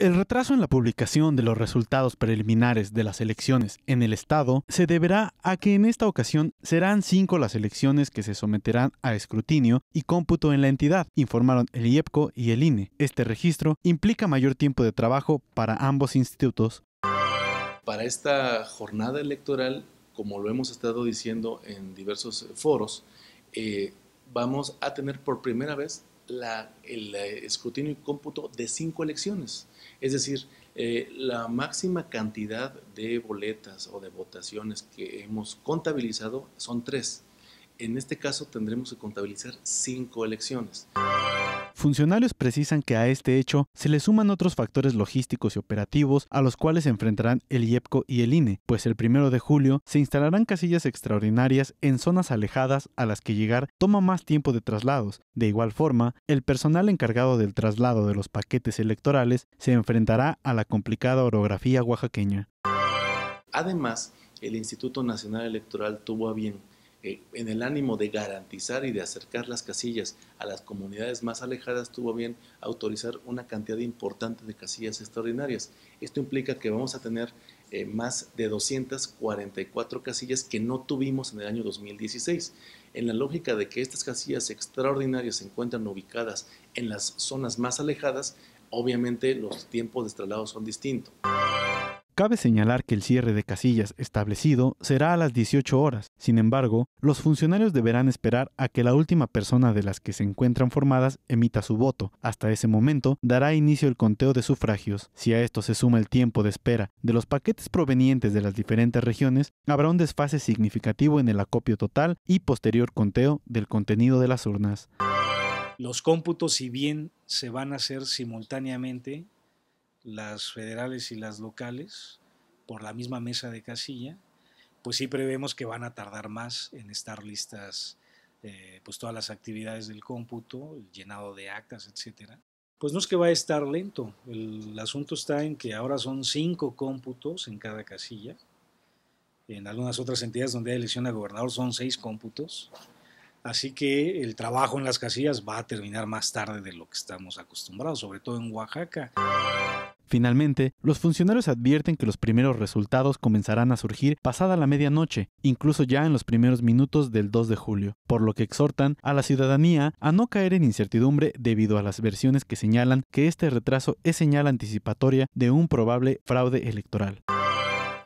El retraso en la publicación de los resultados preliminares de las elecciones en el Estado se deberá a que en esta ocasión serán cinco las elecciones que se someterán a escrutinio y cómputo en la entidad, informaron el IEPCO y el INE. Este registro implica mayor tiempo de trabajo para ambos institutos. Para esta jornada electoral, como lo hemos estado diciendo en diversos foros, eh, vamos a tener por primera vez el escrutinio y cómputo de cinco elecciones. Es decir, eh, la máxima cantidad de boletas o de votaciones que hemos contabilizado son tres. En este caso tendremos que contabilizar cinco elecciones. Funcionarios precisan que a este hecho se le suman otros factores logísticos y operativos a los cuales se enfrentarán el IEPCO y el INE, pues el primero de julio se instalarán casillas extraordinarias en zonas alejadas a las que llegar toma más tiempo de traslados. De igual forma, el personal encargado del traslado de los paquetes electorales se enfrentará a la complicada orografía oaxaqueña. Además, el Instituto Nacional Electoral tuvo a bien eh, en el ánimo de garantizar y de acercar las casillas a las comunidades más alejadas, tuvo bien autorizar una cantidad importante de casillas extraordinarias. Esto implica que vamos a tener eh, más de 244 casillas que no tuvimos en el año 2016. En la lógica de que estas casillas extraordinarias se encuentran ubicadas en las zonas más alejadas, obviamente los tiempos de traslado son distintos. Cabe señalar que el cierre de casillas establecido será a las 18 horas. Sin embargo, los funcionarios deberán esperar a que la última persona de las que se encuentran formadas emita su voto. Hasta ese momento dará inicio el conteo de sufragios. Si a esto se suma el tiempo de espera de los paquetes provenientes de las diferentes regiones, habrá un desfase significativo en el acopio total y posterior conteo del contenido de las urnas. Los cómputos, si bien se van a hacer simultáneamente, las federales y las locales por la misma mesa de casilla, pues sí prevemos que van a tardar más en estar listas eh, pues todas las actividades del cómputo, el llenado de actas, etcétera. Pues no es que va a estar lento, el, asunto está en que ahora son cinco cómputos en cada casilla, en algunas otras entidades donde hay elección a gobernador son seis cómputos, así que el trabajo en las casillas va a terminar más tarde de lo que estamos acostumbrados, sobre todo en Oaxaca. Finalmente, los funcionarios advierten que los primeros resultados comenzarán a surgir pasada la medianoche, incluso ya en los primeros minutos del 2 de julio, por lo que exhortan a la ciudadanía a no caer en incertidumbre debido a las versiones que señalan que este retraso es señal anticipatoria de un probable fraude electoral.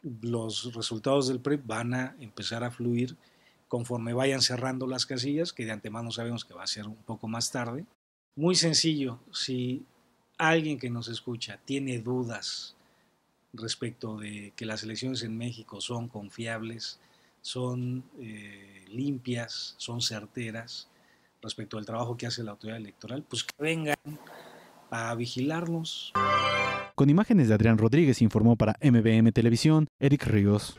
Los resultados del PREP van a empezar a fluir conforme vayan cerrando las casillas, que de antemano sabemos que va a ser un poco más tarde. Muy sencillo, si alguien que nos escucha tiene dudas respecto de que las elecciones en México son confiables, son eh, limpias, son certeras respecto al trabajo que hace la autoridad electoral, pues que vengan a vigilarnos. Con imágenes de Adrián Rodríguez informó para MBM Televisión, Eric Ríos.